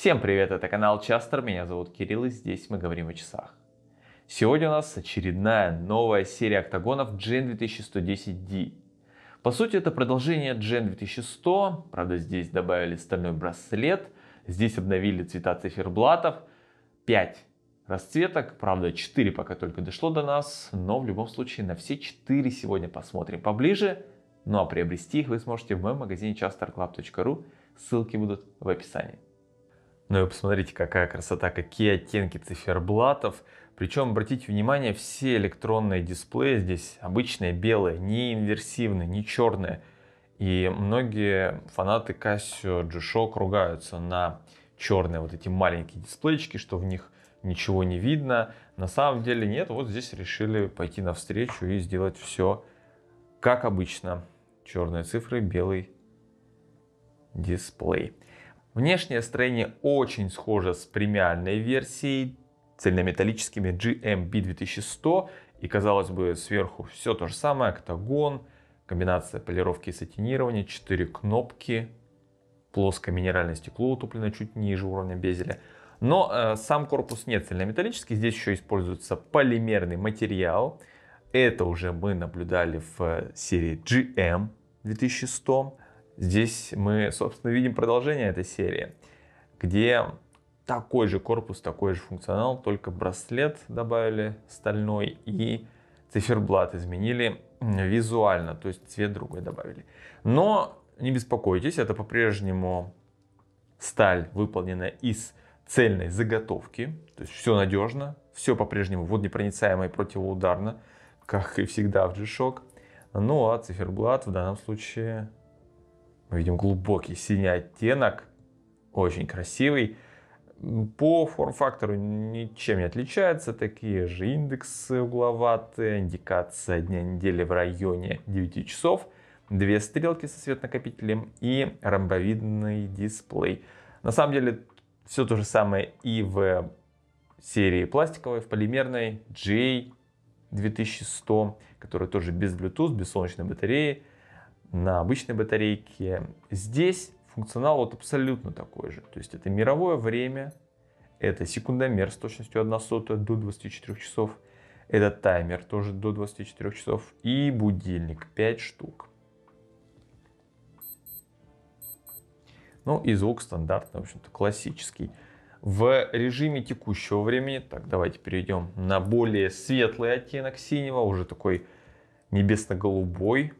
Всем привет, это канал Частер, меня зовут Кирилл и здесь мы говорим о часах. Сегодня у нас очередная новая серия октагонов Gen 2110D. По сути это продолжение Gen 2100, правда здесь добавили стальной браслет, здесь обновили цвета циферблатов, 5 расцветок, правда 4 пока только дошло до нас, но в любом случае на все 4 сегодня посмотрим поближе, ну а приобрести их вы сможете в моем магазине частерclub.ru, ссылки будут в описании. Ну и посмотрите, какая красота, какие оттенки циферблатов. Причем, обратите внимание, все электронные дисплеи здесь обычные, белые, не инверсивные, не черные. И многие фанаты Casio G-Shock ругаются на черные вот эти маленькие дисплейчики, что в них ничего не видно. На самом деле нет, вот здесь решили пойти навстречу и сделать все как обычно. Черные цифры, белый дисплей. Внешнее строение очень схоже с премиальной версией, цельнометаллическими GMB 2100 и казалось бы сверху все то же самое, октагон, комбинация полировки и сатинирования, 4 кнопки, плоское минеральное стекло утоплено чуть ниже уровня безеля. Но э, сам корпус не цельнометаллический, здесь еще используется полимерный материал. Это уже мы наблюдали в э, серии GM 2100. Здесь мы, собственно, видим продолжение этой серии, где такой же корпус, такой же функционал, только браслет добавили стальной и циферблат изменили визуально, то есть цвет другой добавили. Но не беспокойтесь, это по-прежнему сталь, выполненная из цельной заготовки, то есть все надежно, все по-прежнему воднепроницаемо и противоударно, как и всегда в G-Shock. Ну а циферблат в данном случае мы видим глубокий синий оттенок, очень красивый. По форм-фактору ничем не отличается. Такие же индексы угловатые, индикация дня недели в районе 9 часов, две стрелки со светонакопителем и ромбовидный дисплей. На самом деле все то же самое и в серии пластиковой, в полимерной J2100, которая тоже без Bluetooth, без солнечной батареи на обычной батарейке. Здесь функционал вот абсолютно такой же. То есть это мировое время, это секундомер с точностью 1 сотая до 24 часов, это таймер тоже до 24 часов и будильник 5 штук. Ну и звук стандартный, в общем-то, классический. В режиме текущего времени, так, давайте перейдем на более светлый оттенок синего, уже такой небесно-голубой,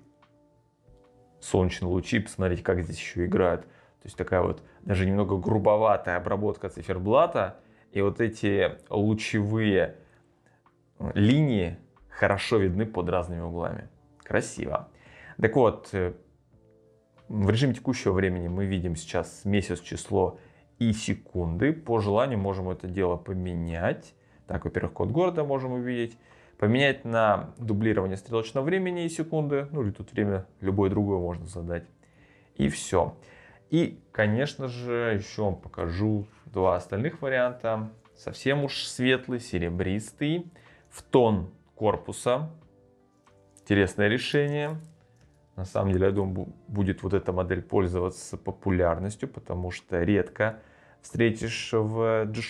солнечные лучи, посмотрите, как здесь еще играют. То есть такая вот даже немного грубоватая обработка циферблата. И вот эти лучевые э, линии хорошо видны под разными углами. Красиво. Так вот, э, в режиме текущего времени мы видим сейчас месяц, число и секунды. По желанию можем это дело поменять. Так, во-первых, код города можем увидеть. Поменять на дублирование стрелочного времени и секунды, ну или тут время любое другое можно задать. И все. И, конечно же, еще вам покажу два остальных варианта. Совсем уж светлый, серебристый, в тон корпуса. Интересное решение. На самом деле, я думаю, будет вот эта модель пользоваться популярностью, потому что редко встретишь в g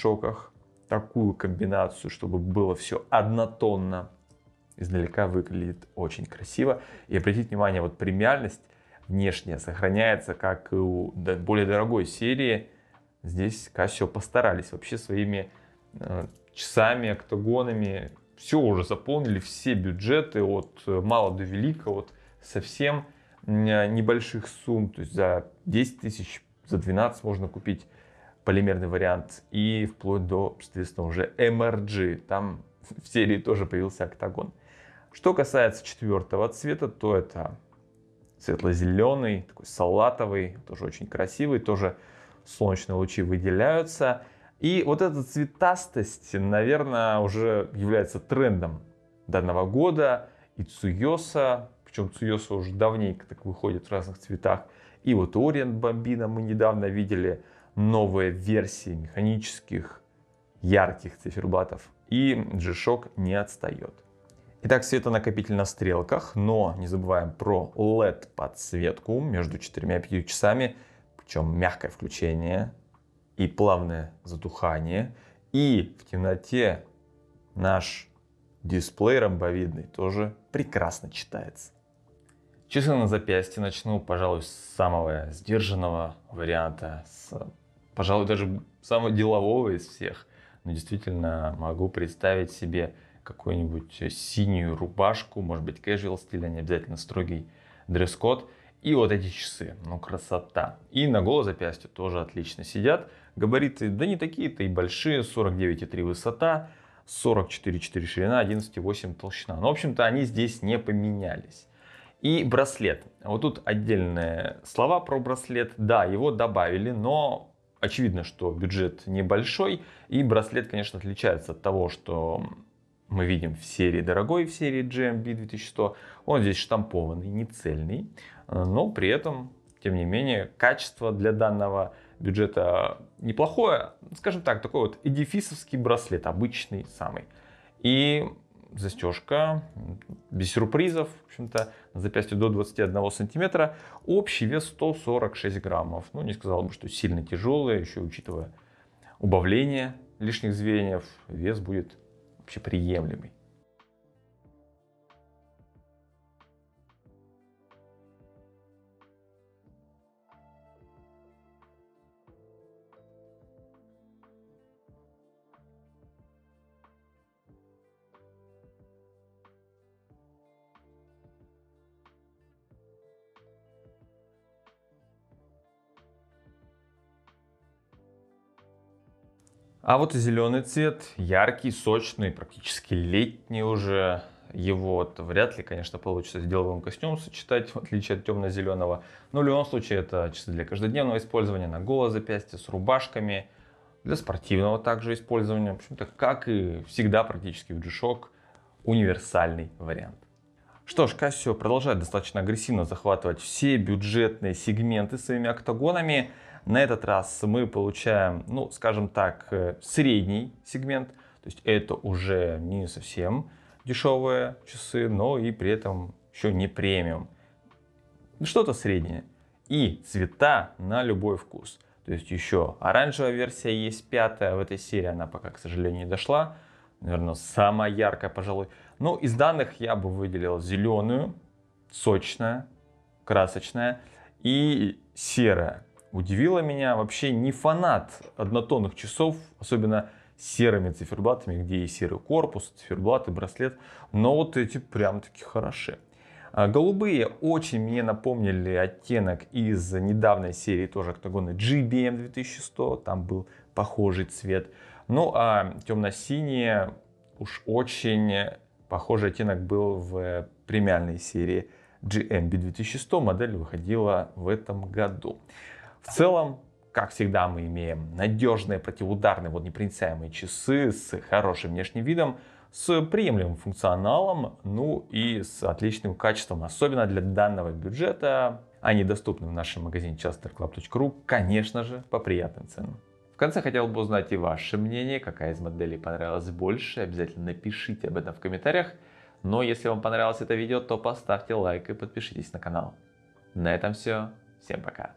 такую комбинацию, чтобы было все однотонно, издалека выглядит очень красиво. И обратите внимание, вот премиальность внешняя сохраняется, как и у более дорогой серии. Здесь Casio постарались вообще своими э, часами, октагонами. Все уже заполнили, все бюджеты от э, мало до велика, Вот совсем э, небольших сумм. То есть за 10 тысяч, за 12 можно купить полимерный вариант, и вплоть до, соответственно, уже MRG. Там в серии тоже появился октагон. Что касается четвертого цвета, то это светло-зеленый, такой салатовый, тоже очень красивый, тоже солнечные лучи выделяются. И вот эта цветастость, наверное, уже является трендом данного года. И Цуйоса, причем Цуйоса уже давненько так выходит в разных цветах. И вот Ориент Бомбина мы недавно видели – новые версии механических ярких циферблатов. И G-Shock не отстает. Итак, светонакопитель на стрелках, но не забываем про LED-подсветку между 4 и 5 часами, причем мягкое включение и плавное затухание. И в темноте наш дисплей ромбовидный тоже прекрасно читается. Часы на запястье начну, пожалуй, с самого сдержанного варианта, с пожалуй, даже самого делового из всех. Но действительно могу представить себе какую-нибудь синюю рубашку, может быть, casual стиль, а не обязательно строгий дресс-код. И вот эти часы, ну красота. И на голое запястье тоже отлично сидят. Габариты, да не такие-то и большие, 49,3 высота, 44,4 ширина, 11,8 толщина. Но, ну, в общем-то, они здесь не поменялись. И браслет. Вот тут отдельные слова про браслет. Да, его добавили, но очевидно, что бюджет небольшой, и браслет, конечно, отличается от того, что мы видим в серии дорогой, в серии GMB 2100. Он здесь штампованный, не цельный, но при этом, тем не менее, качество для данного бюджета неплохое. Скажем так, такой вот эдифисовский браслет, обычный самый. И застежка, без сюрпризов, в общем-то, на запястье до 21 сантиметра. Общий вес 146 граммов. Ну, не сказал бы, что сильно тяжелый, а еще учитывая убавление лишних звеньев, вес будет вообще приемлемый. А вот и зеленый цвет, яркий, сочный, практически летний уже. Его вряд ли, конечно, получится с деловым костюмом сочетать, в отличие от темно-зеленого. Но в любом случае это часы для каждодневного использования, на голое запястье, с рубашками. Для спортивного также использования. В общем-то, как и всегда практически в g универсальный вариант. Что ж, Casio продолжает достаточно агрессивно захватывать все бюджетные сегменты своими октагонами. На этот раз мы получаем, ну, скажем так, э, средний сегмент. То есть это уже не совсем дешевые часы, но и при этом еще не премиум. Что-то среднее. И цвета на любой вкус. То есть еще оранжевая версия есть пятая в этой серии, она пока, к сожалению, не дошла. Наверное, самая яркая, пожалуй. Ну, из данных я бы выделил зеленую, сочная, красочная и серая. Удивило меня. Вообще не фанат однотонных часов, особенно серыми циферблатами, где и серый корпус, циферблат и браслет. Но вот эти прям таки хороши. А, голубые очень мне напомнили оттенок из недавней серии тоже октагона GBM 2100. Там был похожий цвет. Ну а темно-синие уж очень похожий оттенок был в премиальной серии GMB 2100. Модель выходила в этом году. В целом, как всегда, мы имеем надежные противоударные водонепроницаемые часы с хорошим внешним видом, с приемлемым функционалом, ну и с отличным качеством, особенно для данного бюджета. Они доступны в нашем магазине chesterclub.ru, конечно же, по приятным ценам. В конце хотел бы узнать и ваше мнение, какая из моделей понравилась больше. Обязательно напишите об этом в комментариях. Но если вам понравилось это видео, то поставьте лайк и подпишитесь на канал. На этом все. Всем пока.